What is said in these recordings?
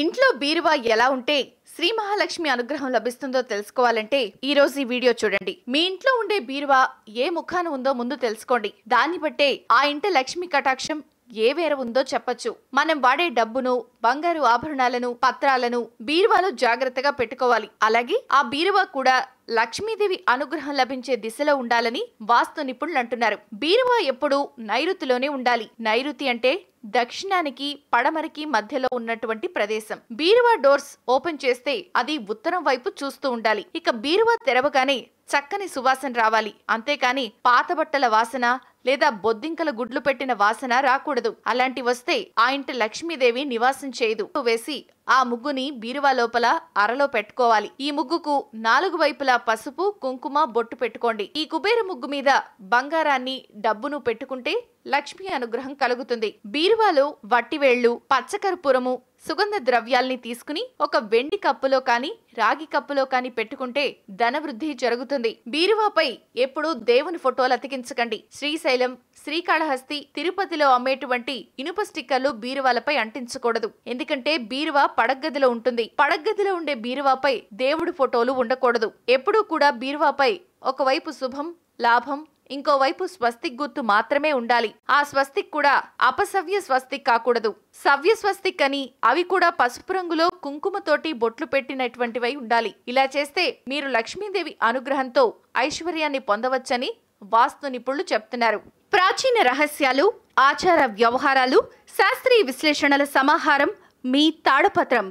ఇంట్లో బీరువా ఎలా ఉంటే శ్రీ మహాలక్ష్మి అనుగ్రహం లభిస్తుందో తెలుసుకోవాలంటే ఈ రోజు ఈ వీడియో చూడండి మీ ఇంట్లో ఉండే బీరువా ఏ ముఖాన ఉందో ముందు తెలుసుకోండి దాన్ని బట్టే ఆ ఇంటి లక్ష్మి కటాక్షం ఏ వేర ఉందో చెప్పొచ్చు మనం వాడే డబ్బును బంగారు ఆభరణాలను పత్రాలను బీరువాలో జాగ్రత్తగా పెట్టుకోవాలి అలాగే ఆ బీరువా కూడా లక్ష్మీదేవి అనుగ్రహం లభించే దిశలో ఉండాలని వాస్తు నిపుణులు అంటున్నారు బీరువా ఎప్పుడు నైరుతిలోనే ఉండాలి నైరుతి అంటే దక్షిణానికి పడమరకి మధ్యలో ఉన్నటువంటి ప్రదేశం బీరువా డోర్స్ ఓపెన్ చేస్తే అది ఉత్తరం వైపు చూస్తూ ఉండాలి ఇక బీరువా తెరవగానే చక్కని సువాసన రావాలి అంతేకాని పాత బట్టల వాసన లేదా బొద్దింకల గుడ్లు పెట్టిన వాసన రాకూడదు అలాంటి వస్తే ఆ ఇంటి లక్ష్మీదేవి నివాసం చేయదు వేసి ఆ ముగ్గుని బీరువా లోపల అరలో పెట్టుకోవాలి ఈ ముగ్గుకు నాలుగు వైపులా పసుపు కుంకుమ బొట్టు పెట్టుకోండి ఈ కుబేర ముగ్గు మీద బంగారాన్ని డబ్బును పెట్టుకుంటే లక్ష్మీ అనుగ్రహం కలుగుతుంది బీరువాలో వట్టివేళ్లు పచ్చకర్పూరము సుగంధ ద్రవ్యాల్ని తీసుకుని ఒక వెండి కప్పులో కానీ రాగి కప్పులో కానీ పెట్టుకుంటే ధనవృద్ధి జరుగుతుంది బీరువాపై ఎప్పుడూ దేవుని ఫోటోలు అతికించకండి శ్రీశైలం శ్రీకాళహస్తి తిరుపతిలో అమ్మేటువంటి ఇనుప స్టిక్కర్లు బీరువాలపై అంటించకూడదు ఎందుకంటే బీరువా పడగ్గదిలో ఉంటుంది పడగ్గదిలో ఉండే బీరువాపై దేవుడి ఫోటోలు ఉండకూడదు ఎప్పుడూ కూడా బీరువాపై ఒకవైపు శుభం లాభం ఇంకోవైపు స్వస్తిక్ గుర్తు మాత్రమే ఉండాలి ఆ స్వస్తిక్ కూడా అపసవ్య స్వస్తిక్ కాకూడదు సవ్య స్వస్తిక్ అని అవి కూడా పసుపు రంగులో కుంకుమతోటి బొట్లు పెట్టినటువంటివై ఉండాలి ఇలా చేస్తే మీరు లక్ష్మీదేవి అనుగ్రహంతో ఐశ్వర్యాన్ని పొందవచ్చని వాస్తు నిపుణులు చెప్తున్నారు ప్రాచీన రహస్యాలు ఆచార వ్యవహారాలు శాస్త్రీయ విశ్లేషణల సమాహారం మీ తాడపత్రం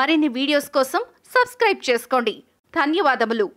మరిన్ని వీడియోస్ కోసం సబ్స్క్రైబ్ చేసుకోండి ధన్యవాదములు